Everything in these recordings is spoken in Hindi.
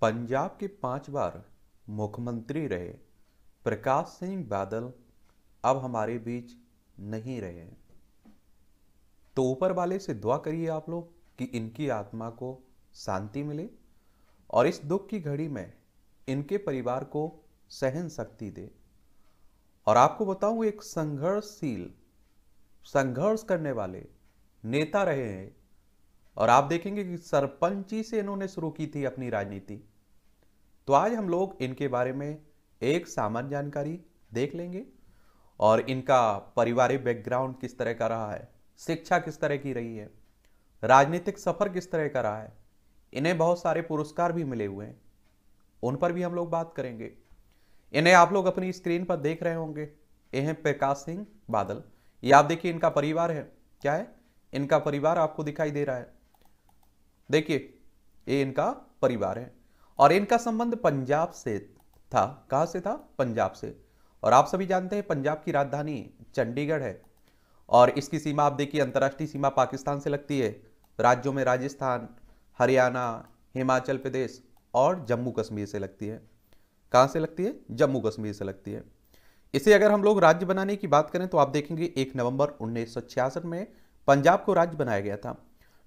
पंजाब के पांच बार मुख्यमंत्री रहे प्रकाश सिंह बादल अब हमारे बीच नहीं रहे तो ऊपर वाले से दुआ करिए आप लोग कि इनकी आत्मा को शांति मिले और इस दुख की घड़ी में इनके परिवार को सहन शक्ति दे और आपको बताऊं एक संघर्षशील संघर्ष करने वाले नेता रहे हैं और आप देखेंगे कि सरपंची से इन्होंने शुरू की थी अपनी राजनीति तो आज हम लोग इनके बारे में एक सामान्य जानकारी देख लेंगे और इनका पारिवारिक बैकग्राउंड किस तरह का रहा है शिक्षा किस तरह की रही है राजनीतिक सफ़र किस तरह का रहा है इन्हें बहुत सारे पुरस्कार भी मिले हुए हैं उन पर भी हम लोग बात करेंगे इन्हें आप लोग अपनी स्क्रीन पर देख रहे होंगे ये हैं प्रकाश सिंह बादल ये आप देखिए इनका परिवार है क्या है इनका परिवार आपको दिखाई दे रहा है देखिए ये इनका परिवार है और इनका संबंध पंजाब से था कहाँ से था पंजाब से और आप सभी जानते हैं पंजाब की राजधानी चंडीगढ़ है और इसकी सीमा आप देखिए अंतर्राष्ट्रीय सीमा पाकिस्तान से लगती है राज्यों में राजस्थान हरियाणा हिमाचल प्रदेश और जम्मू कश्मीर से लगती है कहाँ से लगती है जम्मू कश्मीर से लगती है इसे अगर हम लोग राज्य बनाने की बात करें तो आप देखेंगे एक नवंबर उन्नीस में पंजाब को राज्य बनाया गया था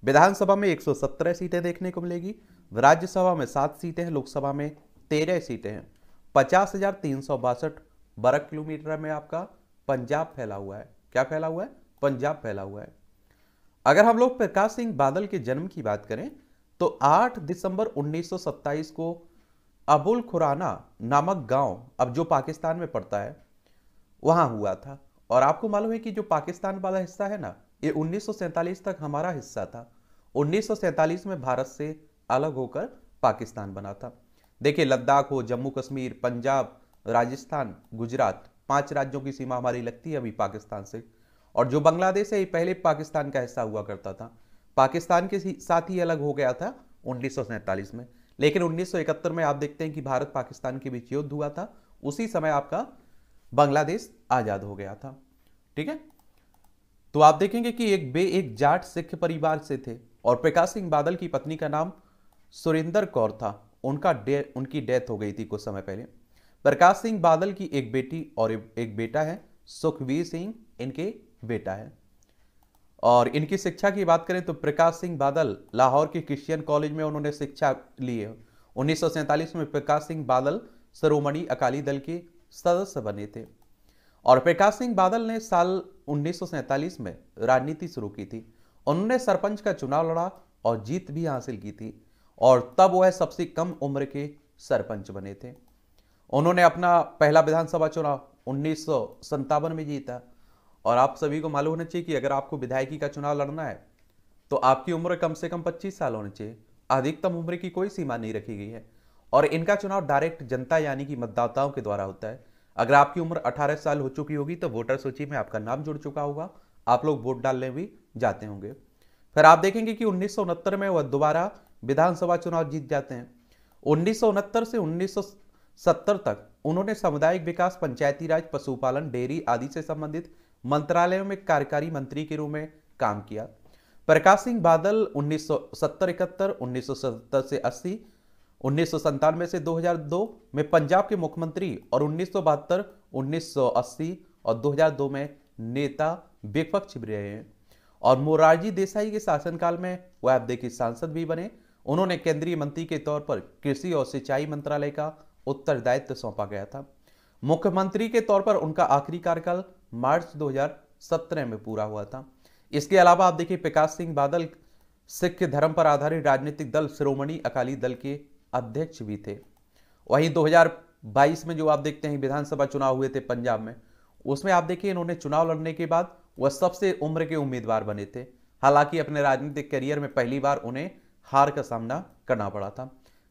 विधानसभा में 117 सीटें देखने को मिलेगी राज्यसभा में सात सीटें हैं लोकसभा में तेरह सीटें हैं पचास हजार तीन सौ बासठ वर्ग किलोमीटर में आपका पंजाब फैला हुआ है क्या फैला हुआ है पंजाब फैला हुआ है अगर हम लोग प्रकाश सिंह बादल के जन्म की बात करें तो 8 दिसंबर 1927 को अबुल खुराना नामक गांव अब जो पाकिस्तान में पड़ता है वहां हुआ था और आपको मालूम है कि जो पाकिस्तान वाला हिस्सा है ना ये 1947 तक हमारा हिस्सा था 1947 में भारत से अलग होकर पाकिस्तान बना था देखिए लद्दाख हो जम्मू कश्मीर पंजाब राजस्थान गुजरात पांच राज्यों की सीमा हमारी लगती है अभी पाकिस्तान से और जो बांग्लादेश है ये पहले पाकिस्तान का हिस्सा हुआ करता था पाकिस्तान के साथ ही अलग हो गया था उन्नीस में लेकिन 1971 में आप देखते हैं कि भारत पाकिस्तान के बीच युद्ध हुआ था उसी समय आपका बांग्लादेश आजाद हो गया था ठीक है तो आप देखेंगे कि एक बे एक जाट सिख परिवार से थे और प्रकाश सिंह बादल की पत्नी का नाम सुरेंद्र कौर था उनका डे उनकी डेथ हो गई थी कुछ समय पहले प्रकाश सिंह बादल की एक बेटी और एक बेटा है सुखवीर सिंह इनके बेटा है और इनकी शिक्षा की बात करें तो प्रकाश सिंह बादल लाहौर के क्रिश्चियन कॉलेज में उन्होंने शिक्षा ली है उन्नीस में प्रकाश सिंह बादल सरोमणी अकाली दल के सदस्य बने थे और प्रकाश सिंह बादल ने साल उन्नीस में राजनीति शुरू की थी उन्होंने सरपंच का चुनाव लड़ा और जीत भी हासिल की थी और तब वह सबसे कम उम्र के सरपंच बने थे उन्होंने अपना पहला विधानसभा चुनाव उन्नीस में जीता और आप सभी को मालूम होना चाहिए कि अगर आपको विधायकी का चुनाव लड़ना है तो आपकी उम्र कम से कम 25 साल होनी चाहिए अधिकतम उम्र की कोई सीमा नहीं रखी गई है और इनका चुनाव डायरेक्ट जनता यानी कि मतदाताओं के द्वारा होता है अगर आपकी उम्र 18 साल हो चुकी होगी तो वोटर सूची में आपका नाम जुड़ चुका होगा आप लोग वोट डालने भी जाते होंगे फिर आप देखेंगे कि उन्नीस में वह दोबारा विधानसभा चुनाव जीत जाते हैं उन्नीस से उन्नीस तक उन्होंने सामुदायिक विकास पंचायती राज पशुपालन डेयरी आदि से संबंधित मंत्रालयों में कार्यकारी मंत्री के रूप में काम किया प्रकाश सिंह बादल 1970 इकहत्तर उन्नीस से 80 उन्नीस से 2002 में पंजाब के मुख्यमंत्री और उन्नीस सौ और 2002 में नेता विपक्ष भी रहे हैं और मोरारजी देसाई के शासनकाल में वह अब देखिए सांसद भी बने उन्होंने केंद्रीय मंत्री के तौर पर कृषि और सिंचाई मंत्रालय का उत्तरदायित्व सौंपा गया था मुख्यमंत्री के तौर पर उनका आखिरी कार्यकाल मार्च 2017 में पूरा हुआ था इसके अलावा आप देखिए प्रकाश सिंह बादल सिख धर्म पर आधारित राजनीतिक दल श्रोमणी अकाली दल के अध्यक्ष भी थे वहीं 2022 में जो आप देखते हैं विधानसभा चुनाव हुए थे पंजाब में उसमें आप देखिए इन्होंने चुनाव लड़ने के बाद वह सबसे उम्र के उम्मीदवार बने थे हालांकि अपने राजनीतिक करियर में पहली बार उन्हें हार का सामना करना पड़ा था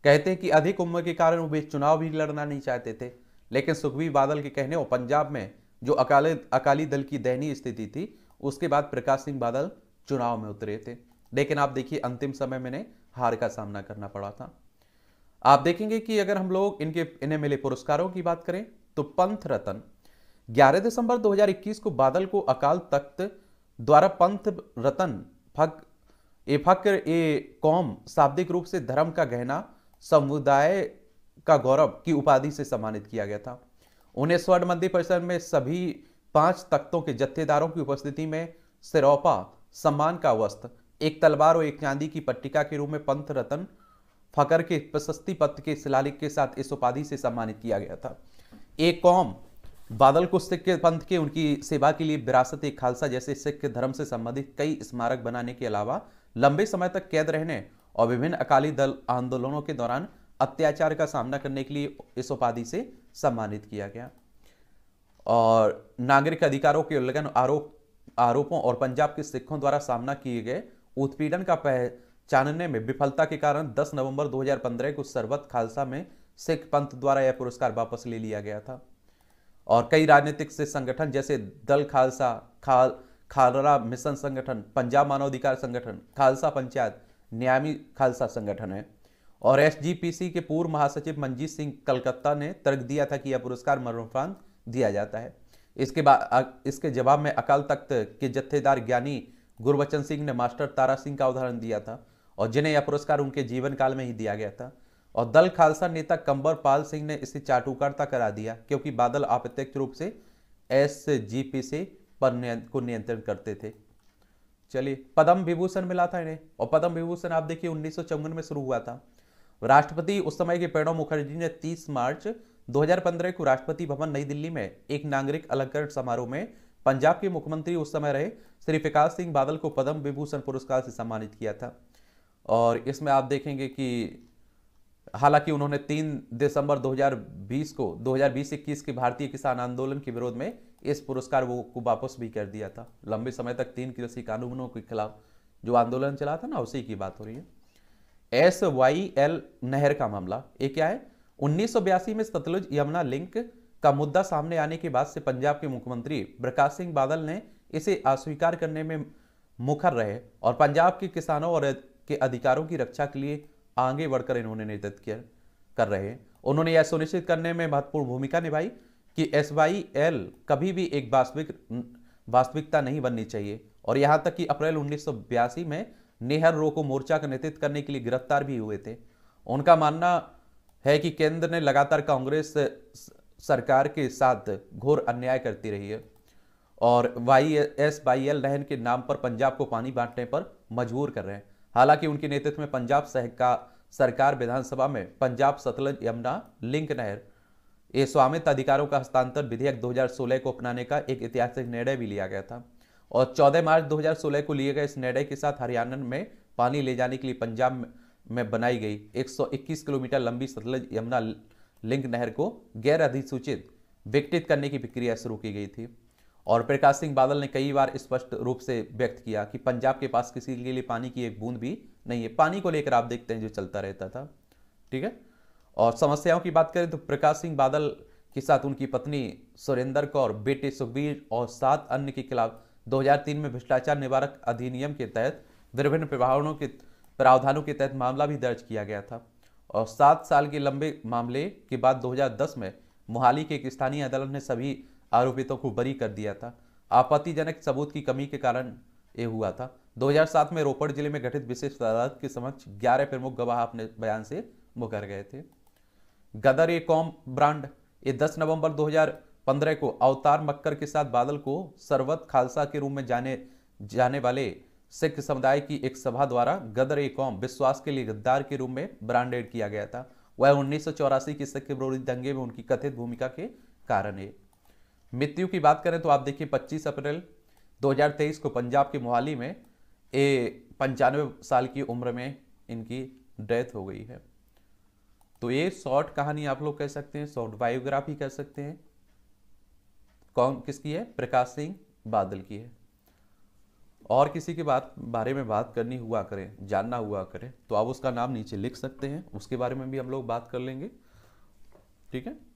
कहते हैं कि अधिक उम्र के कारण वे चुनाव भी लड़ना नहीं चाहते थे लेकिन सुखबीर बादल के कहने और पंजाब में जो अकाली अकाली दल की दयनीय स्थिति थी उसके बाद प्रकाश सिंह बादल चुनाव में उतरे थे लेकिन आप देखिए अंतिम समय में हार का सामना करना पड़ा था आप देखेंगे कि अगर हम लोग इनके इन्हें मिले पुरस्कारों की बात करें तो पंथ रतन 11 दिसंबर 2021 को बादल को अकाल तख्त द्वारा पंथ रतन फक ए फक्र ए कौम शाब्दिक रूप से धर्म का गहना समुदाय का गौरव की उपाधि से सम्मानित किया गया था उन्हें स्वर्ण मंदिर परिसर में सभी पांच तख्तों के जत्थेदारों की उपस्थिति में सिरोपा सम्मान का वस्त्र एक तलवार और एक चांदी की पट्टिका के रूप में पंथ रतन फकर के प्रशस्ति पत्र के शिलालिख के साथ इस उपाधि से सम्मानित किया गया था एक कौम बादल को सिख पंथ के उनकी सेवा के लिए विरासत एक खालसा जैसे सिख धर्म से संबंधित कई स्मारक बनाने के अलावा लंबे समय तक कैद रहने और विभिन्न अकाली दल आंदोलनों के दौरान अत्याचार का सामना करने के लिए इस उपाधि से सम्मानित किया गया और नागरिक अधिकारों के उल्लंघन आरोप आरोपों और पंजाब के सिखों द्वारा सामना किए गए उत्पीड़न का पहचानने में विफलता के कारण 10 नवंबर 2015 को सर्वत खालसा में सिख पंथ द्वारा यह पुरस्कार वापस ले लिया गया था और कई राजनीतिक से संगठन जैसे दल खालसा खाल खालरा मिशन संगठन पंजाब मानवाधिकार संगठन खालसा पंचायत न्यायमी खालसा संगठन है और एसजीपीसी के पूर्व महासचिव मंजीत सिंह कलकत्ता ने तर्क दिया था कि यह पुरस्कार मरणोपरांत दिया जाता है इसके बाद इसके जवाब में अकाल तख्त के जत्थेदार ज्ञानी गुरबचन सिंह ने मास्टर तारा सिंह का उदाहरण दिया था और जिन्हें यह पुरस्कार उनके जीवन काल में ही दिया गया था और दल खालसा नेता कंबर पाल सिंह ने इसे चाटुकारता करा दिया क्योंकि बादल अप्रत्यक्ष रूप से एस जी पी से पर को नियंत्रण करते थे चलिए पद्म विभूषण मिला था इन्हें और पद्म विभूषण आप देखिए उन्नीस में शुरू हुआ था राष्ट्रपति उस समय के प्रणब मुखर्जी ने 30 मार्च 2015 को राष्ट्रपति भवन नई दिल्ली में एक नागरिक अलंकरण समारोह में पंजाब के मुख्यमंत्री उस समय रहे श्री प्रकाश सिंह बादल को पद्म विभूषण पुरस्कार से सम्मानित किया था और इसमें आप देखेंगे कि हालांकि उन्होंने 3 दिसंबर 2020 को 2020-21 के भारतीय किसान आंदोलन के विरोध में इस पुरस्कार वो को वापस भी कर दिया था लंबे समय तक तीन कृषि कानूनों के खिलाफ जो आंदोलन चला था ना उसी की बात हो रही है एस वाई एल नहर का मामला ये क्या है उन्नीस में सतलुज यमुना लिंक का मुद्दा सामने आने के बाद से पंजाब के मुख्यमंत्री प्रकाश सिंह बादल ने इसे अस्वीकार करने में मुखर रहे और पंजाब के किसानों और के अधिकारों की रक्षा के लिए आगे बढ़कर इन्होंने नेतृत्व किया कर रहे हैं उन्होंने यह सुनिश्चित करने में महत्वपूर्ण भूमिका निभाई कि एस कभी भी एक वास्तविक वास्तविकता नहीं बननी चाहिए और यहाँ तक कि अप्रैल उन्नीस में नेहर रोको मोर्चा का नेतृत्व करने के लिए गिरफ्तार भी हुए थे उनका मानना है कि केंद्र ने लगातार कांग्रेस सरकार के साथ घोर अन्याय करती रही है और वाई एस वाई एल नहन के नाम पर पंजाब को पानी बांटने पर मजबूर कर रहे हैं हालांकि उनके नेतृत्व में पंजाब सरकार विधानसभा में पंजाब सतलज यमुना लिंक नहर ये स्वामित्व अधिकारों का हस्तांतरण विधेयक 2016 को अपनाने का एक ऐतिहासिक निर्णय भी लिया गया था और 14 मार्च 2016 को लिए गए इस निर्णय के साथ हरियाणा में पानी ले जाने के लिए पंजाब में बनाई गई 121 किलोमीटर लंबी सतलज यमुना लिंक नहर को गैर अधिसूचित विकटित करने की प्रक्रिया शुरू की गई थी और प्रकाश सिंह बादल ने कई बार स्पष्ट रूप से व्यक्त किया कि पंजाब के पास किसी के लिए पानी की एक बूंद भी नहीं है पानी को लेकर आप देखते हैं जो चलता रहता था ठीक है और समस्याओं की बात करें तो प्रकाश सिंह बादल के साथ उनकी पत्नी सुरेंद्र कौर बेटे सुखबीर और सात अन्य के खिलाफ 2003 में भ्रष्टाचार निवारक अधिनियम के तहत विभिन्न प्रभावों के प्रावधानों के तहत मामला भी दर्ज किया गया था और सात साल के लंबे मामले के बाद 2010 में मोहाली के एक स्थानीय अदालत ने सभी आरोपितों को बरी कर दिया था आपत्तिजनक सबूत की कमी के कारण ये हुआ था 2007 में रोपड़ जिले में गठित विशेष अदालत के समक्ष 11 प्रमुख गवाह अपने बयान से मुकर गए थे गदर ए कॉम ब्रांड ये 10 नवंबर 2015 को अवतार मक्कर के साथ बादल को सरवत खालसा के रूप में जाने जाने वाले सिख समुदाय की एक सभा द्वारा गदर ए कॉम विश्वास के लिए गद्दार के रूप में ब्रांडेड किया गया था वह उन्नीस के सिख विरोधी दंगे में उनकी कथित भूमिका के कारण है मृत्यु की बात करें तो आप देखिए 25 अप्रैल 2023 को पंजाब के मोहाली में ए पंचानवे साल की उम्र में इनकी डेथ हो गई है तो ये शॉर्ट कहानी आप लोग कह सकते हैं शॉर्ट बायोग्राफी कह सकते हैं कौन किसकी है प्रकाश सिंह बादल की है और किसी के बात बारे में बात करनी हुआ करें जानना हुआ करें तो आप उसका नाम नीचे लिख सकते हैं उसके बारे में भी हम लोग बात कर लेंगे ठीक है